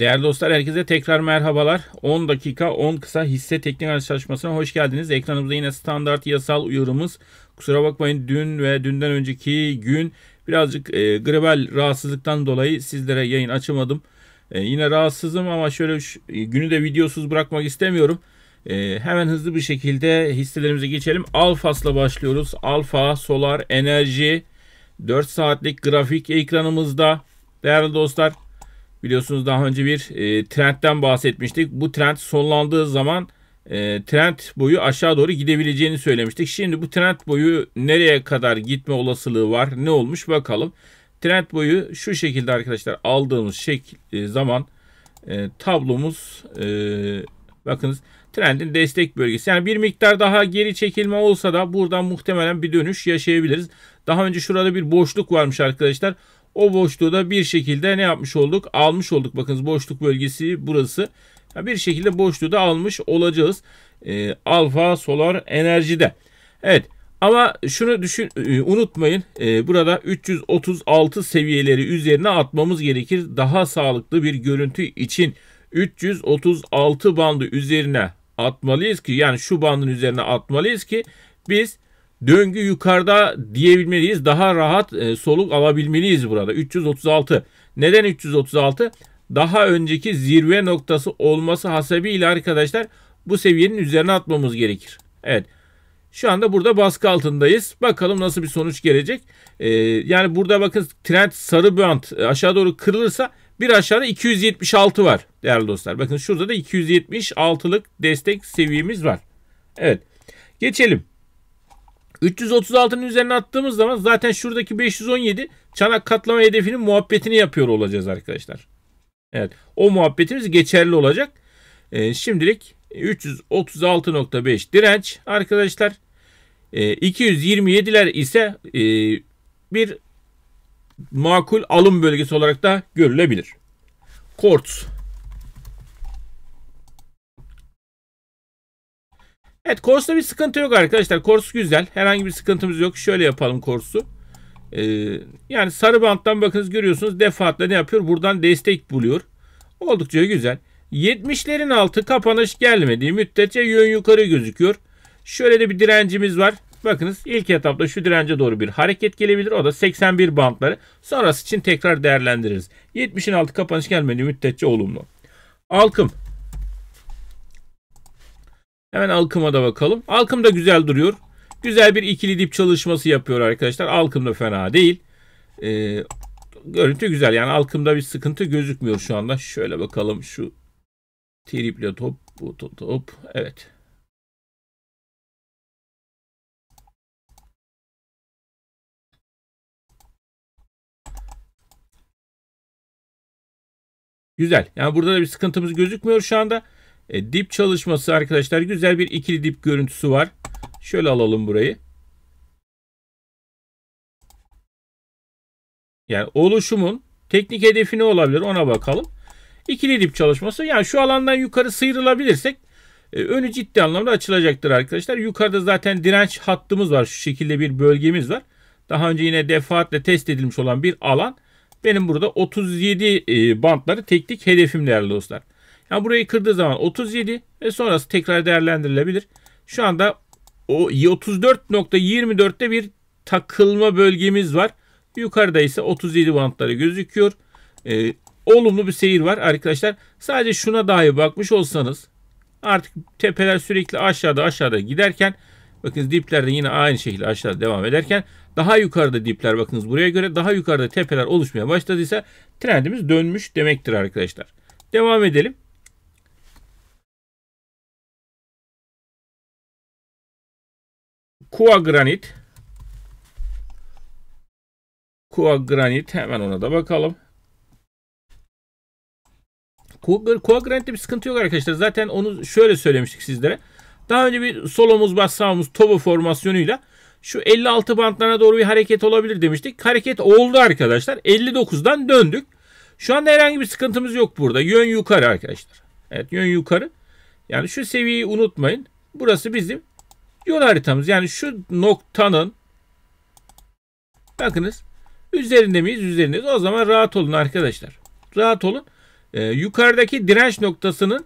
Değerli dostlar herkese tekrar merhabalar. 10 dakika 10 kısa hisse teknik analiz çalışmasına hoş geldiniz. Ekranımızda yine standart yasal uyarımız. Kusura bakmayın dün ve dünden önceki gün birazcık e, gribel rahatsızlıktan dolayı sizlere yayın açamadım. E, yine rahatsızım ama şöyle şu, e, günü de videosuz bırakmak istemiyorum. E, hemen hızlı bir şekilde hisselerimize geçelim. Alfa'sla başlıyoruz. Alfa, Solar, Enerji 4 saatlik grafik ekranımızda. Değerli dostlar Biliyorsunuz daha önce bir e, trendten bahsetmiştik. Bu trend sonlandığı zaman e, trend boyu aşağı doğru gidebileceğini söylemiştik. Şimdi bu trend boyu nereye kadar gitme olasılığı var? Ne olmuş bakalım. Trend boyu şu şekilde arkadaşlar aldığımız şekil, e, zaman e, tablomuz e, bakınız trendin destek bölgesi. Yani bir miktar daha geri çekilme olsa da buradan muhtemelen bir dönüş yaşayabiliriz. Daha önce şurada bir boşluk varmış arkadaşlar. O boşluğu da bir şekilde ne yapmış olduk? Almış olduk. Bakınız boşluk bölgesi burası. Bir şekilde boşluğu da almış olacağız. E, alfa solar enerjide. Evet. Ama şunu düşün e, unutmayın. E, burada 336 seviyeleri üzerine atmamız gerekir. Daha sağlıklı bir görüntü için 336 bandı üzerine atmalıyız ki yani şu bandın üzerine atmalıyız ki biz Döngü yukarıda diyebilmeliyiz. Daha rahat e, soluk alabilmeliyiz burada. 336. Neden 336? Daha önceki zirve noktası olması hasebiyle arkadaşlar bu seviyenin üzerine atmamız gerekir. Evet. Şu anda burada baskı altındayız. Bakalım nasıl bir sonuç gelecek. Ee, yani burada bakın trend sarı bant e, aşağı doğru kırılırsa bir aşağıda 276 var değerli dostlar. Bakın şurada da 276'lık destek seviyemiz var. Evet. Geçelim. 336'nın üzerine attığımız zaman zaten şuradaki 517 çanak katlama hedefinin muhabbetini yapıyor olacağız arkadaşlar. Evet o muhabbetimiz geçerli olacak. E, şimdilik 336.5 direnç arkadaşlar. E, 227'ler ise e, bir makul alım bölgesi olarak da görülebilir. Quartz Evet korsu bir sıkıntı yok arkadaşlar. korsu güzel. Herhangi bir sıkıntımız yok. Şöyle yapalım Kors'u. Ee, yani sarı banttan bakınız görüyorsunuz defaatle ne yapıyor? Buradan destek buluyor. Oldukça güzel. 70'lerin altı kapanış gelmediği müddetçe yön yukarı gözüküyor. Şöyle de bir direncimiz var. Bakınız ilk etapta şu dirence doğru bir hareket gelebilir. O da 81 bantları. Sonrası için tekrar değerlendiririz. 70'in altı kapanış gelmediği müddetçe olumlu. Alkım Hemen Alkım'a da bakalım. Alkım da güzel duruyor. Güzel bir ikili dip çalışması yapıyor arkadaşlar. Alkım da fena değil. Ee, görüntü güzel. Yani Alkım'da bir sıkıntı gözükmüyor şu anda. Şöyle bakalım şu triple top bu top, top. Evet. Güzel. Yani burada da bir sıkıntımız gözükmüyor şu anda. E, dip çalışması arkadaşlar güzel bir ikili dip görüntüsü var. Şöyle alalım burayı. Yani oluşumun teknik hedefi ne olabilir ona bakalım. İkili dip çalışması yani şu alandan yukarı sıyrılabilirsek e, önü ciddi anlamda açılacaktır arkadaşlar. Yukarıda zaten direnç hattımız var. Şu şekilde bir bölgemiz var. Daha önce yine defaatle test edilmiş olan bir alan. Benim burada 37 e, bantları teknik hedefim değerli dostlar. Yani burayı kırdığı zaman 37 ve sonrası tekrar değerlendirilebilir. Şu anda o 34.24'te bir takılma bölgemiz var. Yukarıda ise 37 bantları gözüküyor. Ee, olumlu bir seyir var arkadaşlar. Sadece şuna dahi bakmış olsanız artık tepeler sürekli aşağıda aşağıda giderken bakınız diplerde yine aynı şekilde aşağıda devam ederken daha yukarıda dipler bakınız buraya göre daha yukarıda tepeler oluşmaya başladıysa trendimiz dönmüş demektir arkadaşlar. Devam edelim. Kua granit. Kua granit. Hemen ona da bakalım. Kua granitte bir sıkıntı yok arkadaşlar. Zaten onu şöyle söylemiştik sizlere. Daha önce bir solomuz bas sağımız topu formasyonuyla şu 56 bantlarına doğru bir hareket olabilir demiştik. Hareket oldu arkadaşlar. 59'dan döndük. Şu anda herhangi bir sıkıntımız yok burada. Yön yukarı arkadaşlar. Evet yön yukarı. Yani şu seviyeyi unutmayın. Burası bizim Yol haritamız yani şu noktanın bakınız üzerinde miyiz? Üzerindeyiz. O zaman rahat olun arkadaşlar. Rahat olun. Ee, yukarıdaki direnç noktasının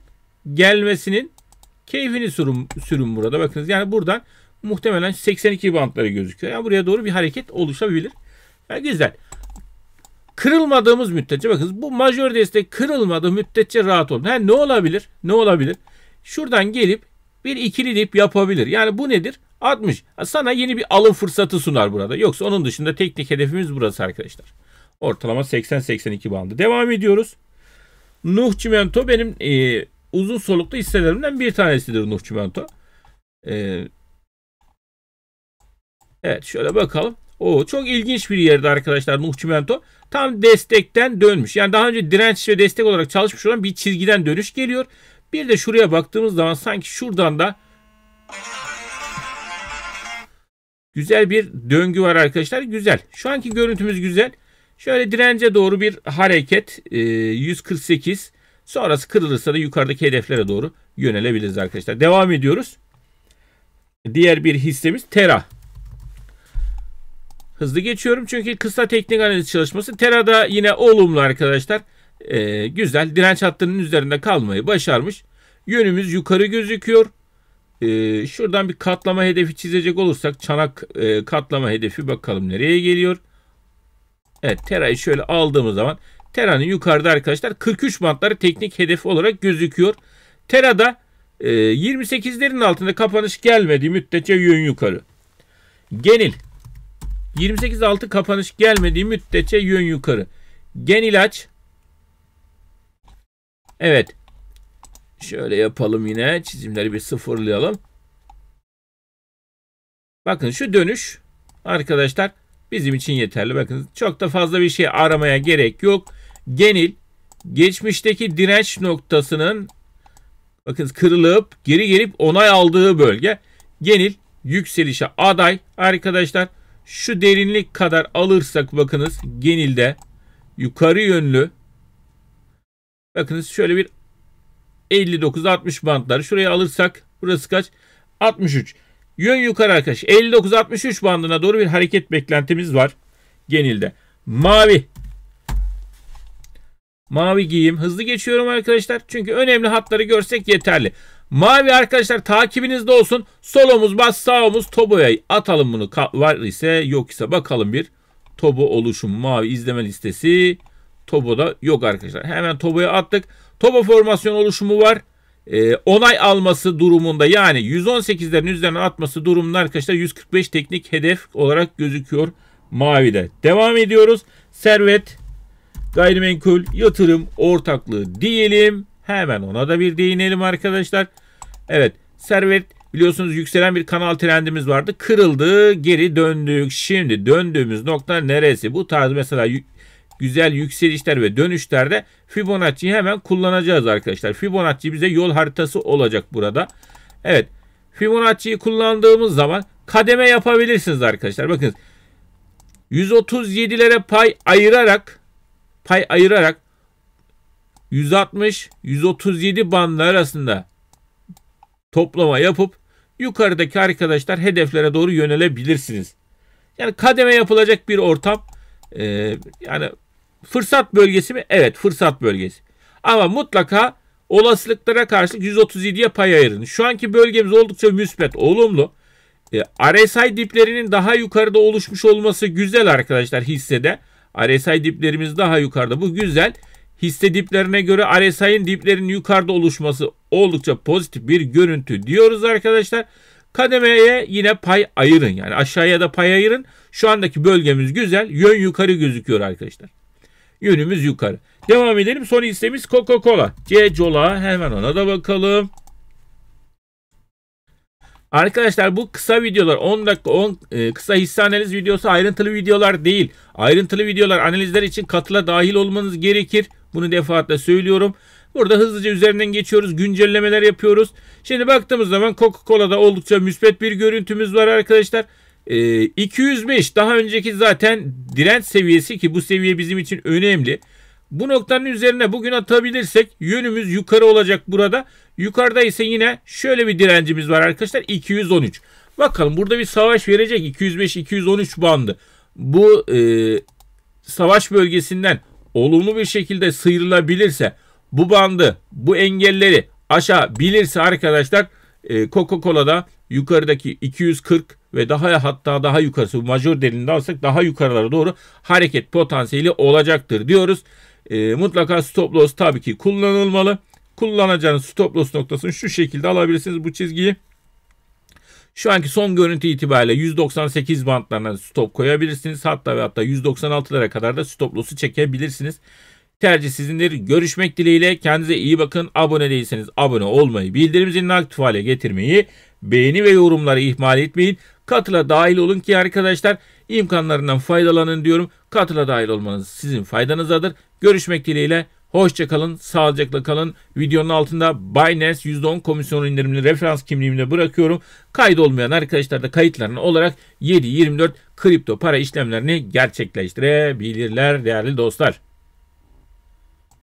gelmesinin keyfini sürün, sürün burada. Bakınız yani buradan muhtemelen 82 bantları gözüküyor. Yani buraya doğru bir hareket oluşabilir. Yani güzel. Kırılmadığımız müddetçe bakınız bu majör destek kırılmadığı müddetçe rahat olun. yani ne olabilir? Ne olabilir? Şuradan gelip bir ikili dip yapabilir. Yani bu nedir? 60. Sana yeni bir alım fırsatı sunar burada. Yoksa onun dışında teknik hedefimiz burası arkadaşlar. Ortalama 80-82 bandı. Devam ediyoruz. Nuh Çimento benim e, uzun soluklu hisselerimden bir tanesidir Nuh Çimento. E, evet şöyle bakalım. O çok ilginç bir yerde arkadaşlar Nuh Çimento. Tam destekten dönmüş. Yani daha önce direnç ve destek olarak çalışmış olan bir çizgiden dönüş geliyor. Bir de şuraya baktığımız zaman sanki şuradan da güzel bir döngü var arkadaşlar. Güzel. Şu anki görüntümüz güzel. Şöyle dirence doğru bir hareket. 148. E, Sonrası kırılırsa da yukarıdaki hedeflere doğru yönelebiliriz arkadaşlar. Devam ediyoruz. Diğer bir hissemiz Tera. Hızlı geçiyorum çünkü kısa teknik analiz çalışması. Tera'da yine olumlu Arkadaşlar e, güzel direnç hattının üzerinde kalmayı başarmış. Yönümüz yukarı gözüküyor. E, şuradan bir katlama hedefi çizecek olursak çanak e, katlama hedefi bakalım nereye geliyor. Evet Tera'yı şöyle aldığımız zaman Tera'nın yukarıda arkadaşlar 43 bantları teknik hedef olarak gözüküyor. Tera'da e, 28'lerin altında kapanış gelmediği müddetçe yön yukarı. Genil 28 altı kapanış gelmediği müddetçe yön yukarı. Genil aç. Evet. Şöyle yapalım yine. Çizimleri bir sıfırlayalım. Bakın şu dönüş arkadaşlar bizim için yeterli. Bakın çok da fazla bir şey aramaya gerek yok. Genil geçmişteki direnç noktasının bakın kırılıp geri gelip onay aldığı bölge. Genil yükselişe aday arkadaşlar. Şu derinlik kadar alırsak bakınız genilde yukarı yönlü Bakınız şöyle bir 59-60 bandları. Şuraya alırsak burası kaç? 63. Yön yukarı arkadaş. 59-63 bandına doğru bir hareket beklentimiz var. Genilde. Mavi. Mavi giyim. Hızlı geçiyorum arkadaşlar. Çünkü önemli hatları görsek yeterli. Mavi arkadaşlar takibinizde olsun. Sol bas sağ omuz toboya atalım bunu. Var ise yok ise bakalım bir. Tobo oluşum mavi izleme listesi da yok arkadaşlar. Hemen Tobo'ya attık. Tobo formasyon oluşumu var. E, onay alması durumunda yani 118'lerin üzerine atması durumunda arkadaşlar 145 teknik hedef olarak gözüküyor mavide. Devam ediyoruz. Servet, gayrimenkul, yatırım ortaklığı diyelim. Hemen ona da bir değinelim arkadaşlar. Evet servet biliyorsunuz yükselen bir kanal trendimiz vardı. Kırıldı geri döndük. Şimdi döndüğümüz nokta neresi? Bu tarz mesela güzel yükselişler ve dönüşlerde Fibonacci'yi hemen kullanacağız arkadaşlar. Fibonacci bize yol haritası olacak burada. Evet Fibonacci'yi kullandığımız zaman kademe yapabilirsiniz arkadaşlar. Bakınız 137'lere pay ayırarak pay ayırarak 160-137 bandları arasında toplama yapıp yukarıdaki arkadaşlar hedeflere doğru yönelebilirsiniz. Yani kademe yapılacak bir ortam. Ee, yani Fırsat bölgesi mi? Evet fırsat bölgesi. Ama mutlaka olasılıklara karşılık 137'ye pay ayırın. Şu anki bölgemiz oldukça müspet, olumlu. E, RSI diplerinin daha yukarıda oluşmuş olması güzel arkadaşlar hissede. RSI diplerimiz daha yukarıda. Bu güzel. Hisse diplerine göre RSI'nin diplerinin yukarıda oluşması oldukça pozitif bir görüntü diyoruz arkadaşlar. Kademeye yine pay ayırın. Yani aşağıya da pay ayırın. Şu andaki bölgemiz güzel. Yön yukarı gözüküyor arkadaşlar. Yönümüz yukarı. Devam edelim. Son hissemiz Coca-Cola. C cola. Hemen ona da bakalım. Arkadaşlar bu kısa videolar 10 dakika 10 e, kısa hisse analiz videosu ayrıntılı videolar değil. Ayrıntılı videolar analizler için katıla dahil olmanız gerekir. Bunu defaatle söylüyorum. Burada hızlıca üzerinden geçiyoruz. Güncellemeler yapıyoruz. Şimdi baktığımız zaman Coca-Cola'da oldukça müsbet bir görüntümüz var arkadaşlar. E, ee, 205 daha önceki zaten direnç seviyesi ki bu seviye bizim için önemli. Bu noktanın üzerine bugün atabilirsek yönümüz yukarı olacak burada. Yukarıda ise yine şöyle bir direncimiz var arkadaşlar 213. Bakalım burada bir savaş verecek 205-213 bandı. Bu e, savaş bölgesinden olumlu bir şekilde sıyrılabilirse bu bandı bu engelleri aşağı bilirse arkadaşlar ee, Coca-Cola'da yukarıdaki 240 ve daha hatta daha yukarısı majör derinliğinde alsak daha yukarılara doğru hareket potansiyeli olacaktır diyoruz. E, mutlaka stop loss tabii ki kullanılmalı. Kullanacağınız stop loss noktasını şu şekilde alabilirsiniz bu çizgiyi. Şu anki son görüntü itibariyle 198 bantlarına stop koyabilirsiniz. Hatta ve hatta 196'lara kadar da stop loss'u çekebilirsiniz. Tercih sizindir. Görüşmek dileğiyle. Kendinize iyi bakın. Abone değilseniz abone olmayı, bildirim zilini aktif hale getirmeyi, beğeni ve yorumları ihmal etmeyin. Katıla dahil olun ki arkadaşlar imkanlarından faydalanın diyorum. Katıla dahil olmanız sizin faydanızadır. Görüşmek dileğiyle. Hoşça kalın, sağlıcakla kalın. Videonun altında Binance %10 komisyon indirimli referans kimliğimle bırakıyorum. Kaydolmayan arkadaşlar da kayıtlarını olarak 7-24 kripto para işlemlerini gerçekleştirebilirler değerli dostlar.